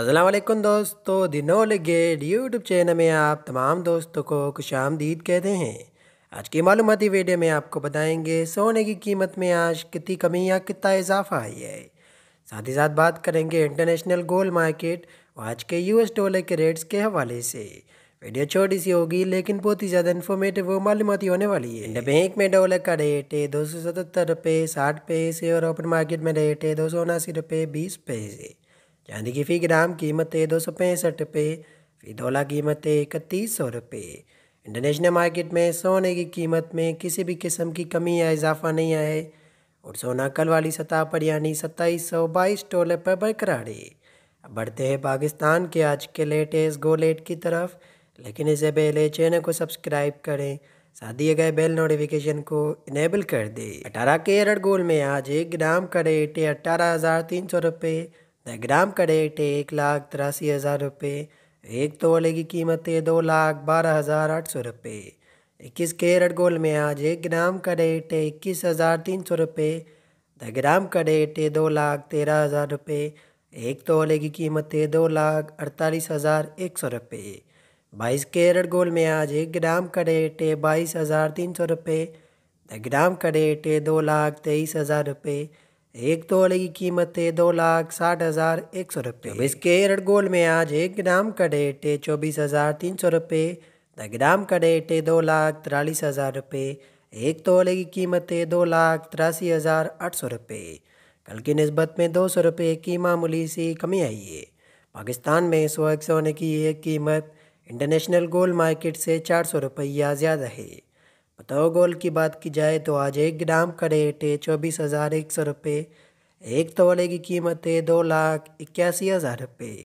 असलम दोस्तों दिनोल get YouTube channel में आप तमाम दोस्तों को खुश आमदीद कहते हैं आज की मालूमती वीडियो में आपको बताएंगे सोने की कीमत में आज कितनी कमी या कितना इजाफा आई है साथ ही साथ बात करेंगे इंटरनेशनल गोल्ड मार्केट और आज के यूएस डॉलर के रेट्स के हवाले से वीडियो छोटी सी होगी लेकिन बहुत ही ज़्यादा इन्फॉर्मेटिव और मालूमती होने वाली है बैंक में डॉलर का रेट है दो सौ सतहत्तर रुपये साठ पैसे और ओपन मार्केट में रेट है दो सौ उनासी रुपये बीस पैसे चांदी की फ़ी ग्राम कीमत है दो सौ पैंसठ रुपये फ़ी डोला कीमत है इकतीस सौ रुपये इंटरनेशनल मार्केट में सोने की कीमत में किसी भी किस्म की कमी या इजाफा नहीं आया है और सोना कल वाली सतह पर यानी सत्ताईस सौ बाईस डॉलर पर बरकरार है अब बढ़ते हैं पाकिस्तान के आज के लेटेस्ट गोलेट की तरफ लेकिन इससे पहले चैनल को सब्सक्राइब करें साथ दिए गए बेल नोटिफिकेशन को इनेबल कर दें अठारह कैरेट गोल्ड में आज एक ग्राम का रेट है अट्ठारह हज़ार तीन सौ रुपये द ग्राम का रेट है एक लाख तिरासी हज़ार रुपये एक तोले की कीमत है दो लाख बारह हज़ार आठ सौ रुपये इक्कीस कैरेट गोल में आज एक ग्राम का रेट है इक्कीस हज़ार तीन सौ रुपये द ग्राम का रेट है दो लाख तेरह हज़ार रुपये एक तोले की कीमत है दो लाख अड़तालीस हज़ार एक सौ रुपये बाईस कैरेट गोल में आज एक ग्राम का रेट है बाईस हज़ार तीन सौ रुपये द ग्राम का रेट है दो लाख तेईस हज़ार रुपये एक तोले की कीमत है दो लाख साठ हज़ार एक सौ रुपये अब इसके गोल में आज एक ग्राम का डेट है चौबीस हज़ार तीन सौ रुपये द ग्राम का डेट है दो लाख तिरालीस हज़ार रुपये एक तोले की कीमत है दो लाख तिरासी हज़ार आठ सौ रुपये कल की नस्बत में दो सौ रुपये की मामूली सी कमी आई है पाकिस्तान में इस एक सोने की एक कीमत इंटरनेशनल गोल्ड मार्केट से चार सौ रुपया ज़्यादा है बताओ गोल की बात की जाए तो आज एक ग्राम का रेट है चौबीस हज़ार एक सौ रुपये एक तोले तो की कीमत है दो लाख इक्यासी हज़ार रुपये